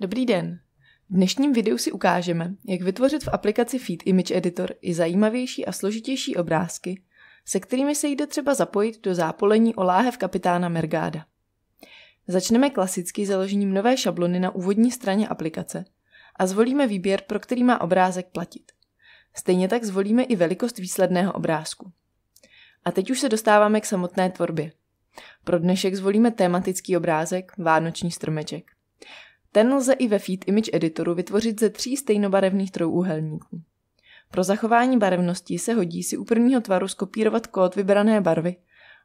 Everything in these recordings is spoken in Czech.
Dobrý den. V dnešním videu si ukážeme, jak vytvořit v aplikaci Feed Image Editor i zajímavější a složitější obrázky, se kterými se jde třeba zapojit do zápolení o láhev kapitána Mergáda. Začneme klasicky založením nové šablony na úvodní straně aplikace a zvolíme výběr, pro který má obrázek platit. Stejně tak zvolíme i velikost výsledného obrázku. A teď už se dostáváme k samotné tvorbě. Pro dnešek zvolíme tematický obrázek Vánoční stromeček. Ten lze i ve Feed Image Editoru vytvořit ze tří stejnobarevných trojúhelníků. Pro zachování barevnosti se hodí si u prvního tvaru skopírovat kód vybrané barvy,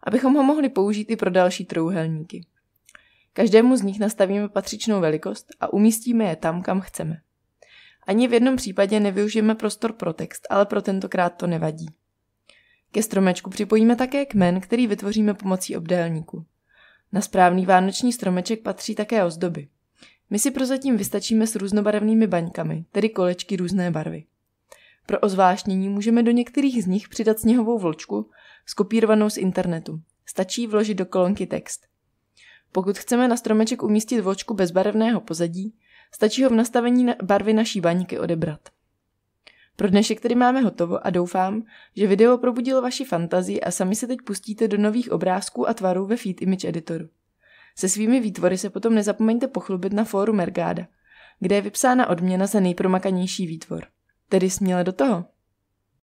abychom ho mohli použít i pro další trojúhelníky. Každému z nich nastavíme patřičnou velikost a umístíme je tam, kam chceme. Ani v jednom případě nevyužijeme prostor pro text, ale pro tentokrát to nevadí. Ke stromečku připojíme také kmen, který vytvoříme pomocí obdélníku. Na správný vánoční stromeček patří také ozdoby. My si prozatím vystačíme s různobarevnými baňkami, tedy kolečky různé barvy. Pro ozvášnění můžeme do některých z nich přidat sněhovou vločku, skopírovanou z internetu. Stačí vložit do kolonky text. Pokud chceme na stromeček umístit bez barevného pozadí, stačí ho v nastavení barvy naší baňky odebrat. Pro dnešek tedy máme hotovo a doufám, že video probudilo vaši fantazii a sami se teď pustíte do nových obrázků a tvarů ve Feed Image Editoru. Se svými výtvory se potom nezapomeňte pochlubit na fóru Mergáda, kde je vypsána odměna za nejpromakanější výtvor. Tedy směle do toho!